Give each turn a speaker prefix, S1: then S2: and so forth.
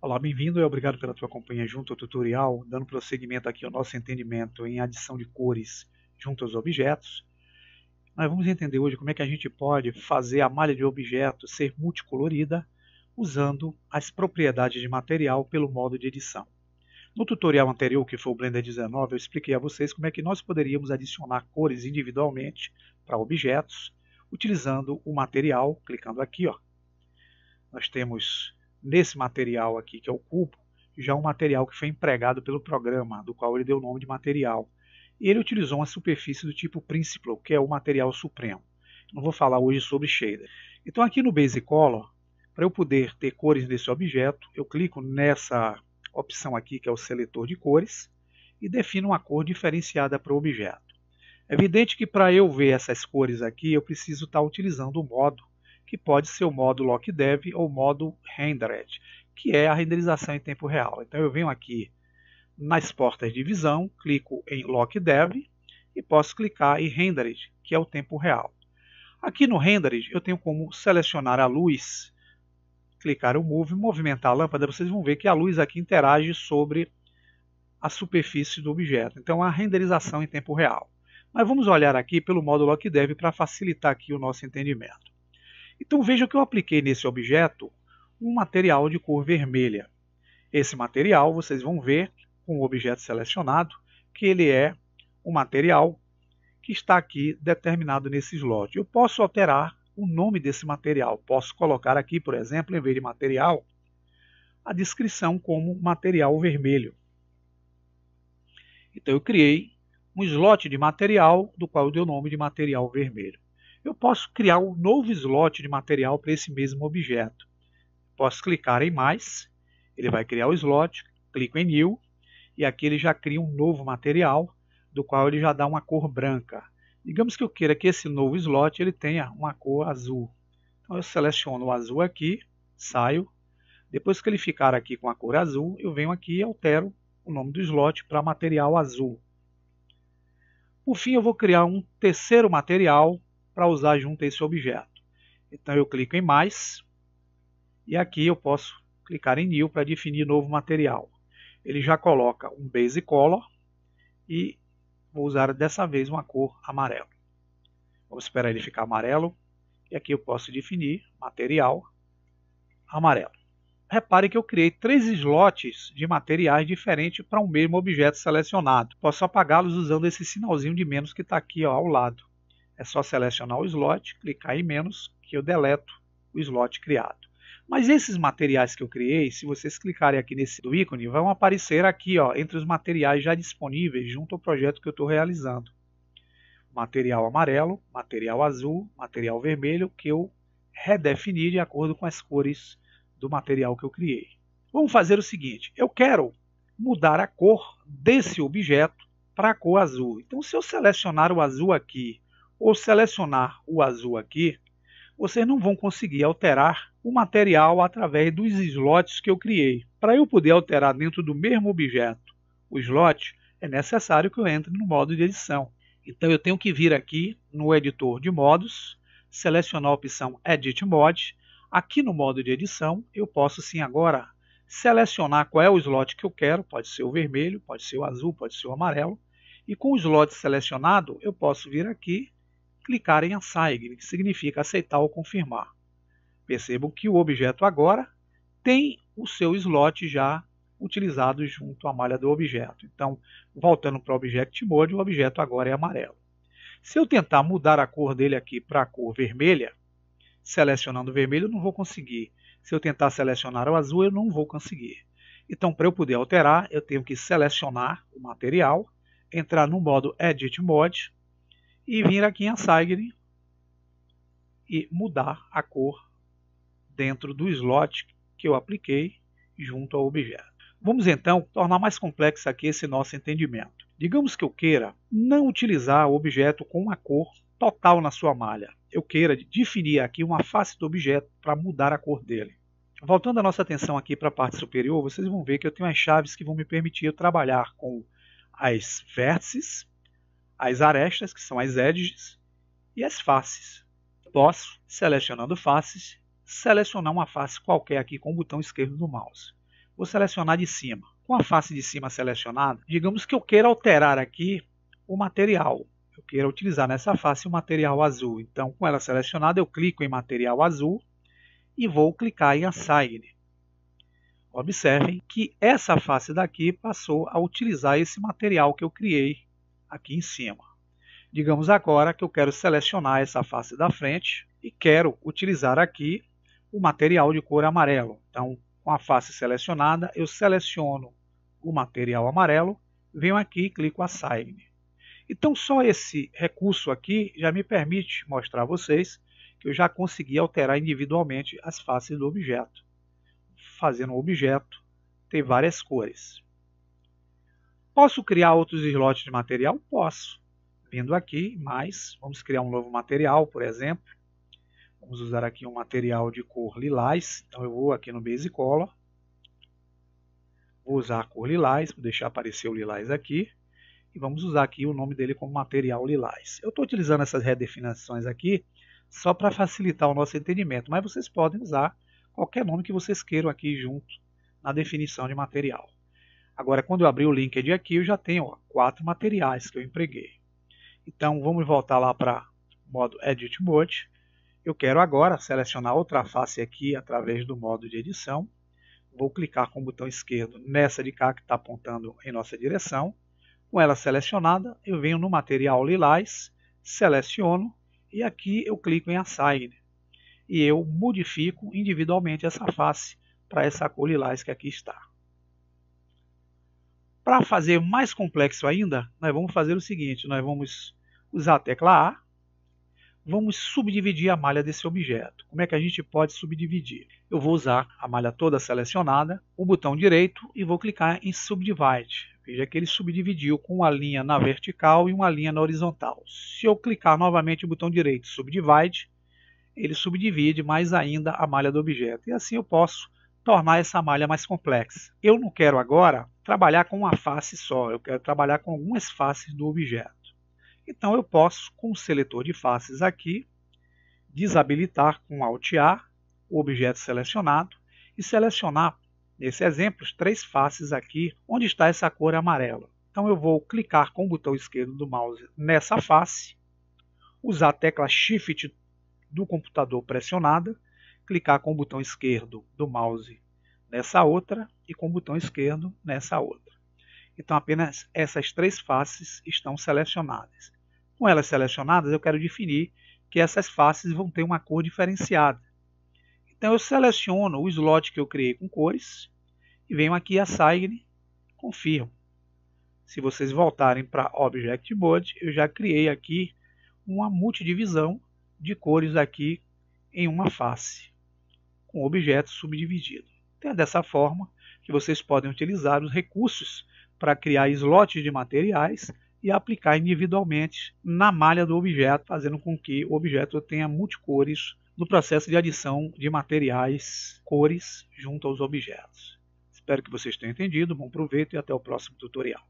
S1: Olá, bem-vindo e obrigado pela tua companhia junto ao tutorial, dando prosseguimento aqui ao nosso entendimento em adição de cores junto aos objetos. Nós vamos entender hoje como é que a gente pode fazer a malha de objeto ser multicolorida usando as propriedades de material pelo modo de edição. No tutorial anterior, que foi o Blender 19, eu expliquei a vocês como é que nós poderíamos adicionar cores individualmente para objetos, utilizando o material, clicando aqui. Ó. Nós temos nesse material aqui, que é o cubo, já é um material que foi empregado pelo programa, do qual ele deu o nome de material. E ele utilizou uma superfície do tipo principal, que é o material supremo. Não vou falar hoje sobre shader. Então aqui no Basic Color, para eu poder ter cores desse objeto, eu clico nessa opção aqui, que é o seletor de cores, e defino uma cor diferenciada para o objeto. É evidente que para eu ver essas cores aqui, eu preciso estar utilizando o modo que pode ser o modo lockdev ou o modo rendered, que é a renderização em tempo real. Então eu venho aqui nas portas de visão, clico em lockdev e posso clicar em rendered, que é o tempo real. Aqui no rendered eu tenho como selecionar a luz, clicar o move, movimentar a lâmpada, vocês vão ver que a luz aqui interage sobre a superfície do objeto. Então a renderização em tempo real. Mas vamos olhar aqui pelo modo lockdev para facilitar aqui o nosso entendimento. Então veja que eu apliquei nesse objeto um material de cor vermelha. Esse material, vocês vão ver com o objeto selecionado, que ele é o material que está aqui determinado nesse slot. Eu posso alterar o nome desse material. Posso colocar aqui, por exemplo, em vez de material, a descrição como material vermelho. Então eu criei um slot de material, do qual eu dei o nome de material vermelho eu posso criar um novo slot de material para esse mesmo objeto. Posso clicar em mais, ele vai criar o slot, clico em New, e aqui ele já cria um novo material, do qual ele já dá uma cor branca. Digamos que eu queira que esse novo slot ele tenha uma cor azul. Então eu seleciono o azul aqui, saio. Depois que ele ficar aqui com a cor azul, eu venho aqui e altero o nome do slot para material azul. Por fim, eu vou criar um terceiro material para usar junto a esse objeto. Então eu clico em mais e aqui eu posso clicar em new para definir novo material. Ele já coloca um base color e vou usar dessa vez uma cor amarelo. Vou esperar ele ficar amarelo e aqui eu posso definir material amarelo. Repare que eu criei três slots de materiais diferentes para o um mesmo objeto selecionado. Posso apagá-los usando esse sinalzinho de menos que está aqui ó, ao lado. É só selecionar o slot, clicar em menos, que eu deleto o slot criado. Mas esses materiais que eu criei, se vocês clicarem aqui nesse do ícone, vão aparecer aqui ó, entre os materiais já disponíveis junto ao projeto que eu estou realizando. Material amarelo, material azul, material vermelho, que eu redefini de acordo com as cores do material que eu criei. Vamos fazer o seguinte, eu quero mudar a cor desse objeto para a cor azul. Então se eu selecionar o azul aqui ou selecionar o azul aqui, vocês não vão conseguir alterar o material através dos slots que eu criei. Para eu poder alterar dentro do mesmo objeto o slot, é necessário que eu entre no modo de edição. Então eu tenho que vir aqui no editor de modos, selecionar a opção Edit Mod. Aqui no modo de edição, eu posso sim agora selecionar qual é o slot que eu quero, pode ser o vermelho, pode ser o azul, pode ser o amarelo. E com o slot selecionado, eu posso vir aqui clicar em Assign, que significa aceitar ou confirmar. Percebam que o objeto agora tem o seu slot já utilizado junto à malha do objeto. Então, voltando para o Object Mode, o objeto agora é amarelo. Se eu tentar mudar a cor dele aqui para a cor vermelha, selecionando vermelho eu não vou conseguir. Se eu tentar selecionar o azul, eu não vou conseguir. Então, para eu poder alterar, eu tenho que selecionar o material, entrar no modo Edit Mode, e vir aqui em Assign e mudar a cor dentro do slot que eu apliquei junto ao objeto. Vamos então tornar mais complexo aqui esse nosso entendimento. Digamos que eu queira não utilizar o objeto com uma cor total na sua malha. Eu queira definir aqui uma face do objeto para mudar a cor dele. Voltando a nossa atenção aqui para a parte superior, vocês vão ver que eu tenho as chaves que vão me permitir trabalhar com as vértices as arestas, que são as edges, e as faces. Posso, selecionando faces, selecionar uma face qualquer aqui com o botão esquerdo do mouse. Vou selecionar de cima. Com a face de cima selecionada, digamos que eu queira alterar aqui o material. Eu queira utilizar nessa face o material azul. Então, com ela selecionada, eu clico em material azul e vou clicar em Assign. Observem que essa face daqui passou a utilizar esse material que eu criei aqui em cima. Digamos agora que eu quero selecionar essa face da frente e quero utilizar aqui o material de cor amarelo. Então, com a face selecionada, eu seleciono o material amarelo, venho aqui e clico Assign. Então, só esse recurso aqui já me permite mostrar a vocês que eu já consegui alterar individualmente as faces do objeto, fazendo o objeto ter várias cores. Posso criar outros slots de material? Posso. Vindo aqui, mais, vamos criar um novo material, por exemplo. Vamos usar aqui um material de cor lilás. Então eu vou aqui no Base Color. Vou usar a cor lilás, vou deixar aparecer o lilás aqui. E vamos usar aqui o nome dele como material lilás. Eu estou utilizando essas redefinições aqui só para facilitar o nosso entendimento, mas vocês podem usar qualquer nome que vocês queiram aqui junto na definição de material. Agora, quando eu abrir o LinkedIn aqui, eu já tenho ó, quatro materiais que eu empreguei. Então, vamos voltar lá para modo Edit Mode. Eu quero agora selecionar outra face aqui através do modo de edição. Vou clicar com o botão esquerdo nessa de cá que está apontando em nossa direção. Com ela selecionada, eu venho no material lilás, seleciono e aqui eu clico em Assign. E eu modifico individualmente essa face para essa cor lilás que aqui está. Para fazer mais complexo ainda, nós vamos fazer o seguinte: nós vamos usar a tecla A, vamos subdividir a malha desse objeto. Como é que a gente pode subdividir? Eu vou usar a malha toda selecionada, o botão direito e vou clicar em Subdivide. Veja que ele subdividiu com uma linha na vertical e uma linha na horizontal. Se eu clicar novamente o botão direito Subdivide, ele subdivide mais ainda a malha do objeto. E assim eu posso tornar essa malha mais complexa. Eu não quero agora trabalhar com uma face só, eu quero trabalhar com algumas faces do objeto. Então eu posso, com o seletor de faces aqui, desabilitar com Alt A o objeto selecionado e selecionar, nesse exemplo, as três faces aqui onde está essa cor amarela. Então eu vou clicar com o botão esquerdo do mouse nessa face, usar a tecla Shift do computador pressionada clicar com o botão esquerdo do mouse nessa outra e com o botão esquerdo nessa outra. Então apenas essas três faces estão selecionadas. Com elas selecionadas, eu quero definir que essas faces vão ter uma cor diferenciada. Então eu seleciono o slot que eu criei com cores e venho aqui a Assign Confirmo. Se vocês voltarem para Object Board, eu já criei aqui uma multidivisão de cores aqui em uma face com objetos subdivididos. Então é dessa forma que vocês podem utilizar os recursos para criar slots de materiais e aplicar individualmente na malha do objeto, fazendo com que o objeto tenha multicores no processo de adição de materiais, cores, junto aos objetos. Espero que vocês tenham entendido, bom proveito e até o próximo tutorial.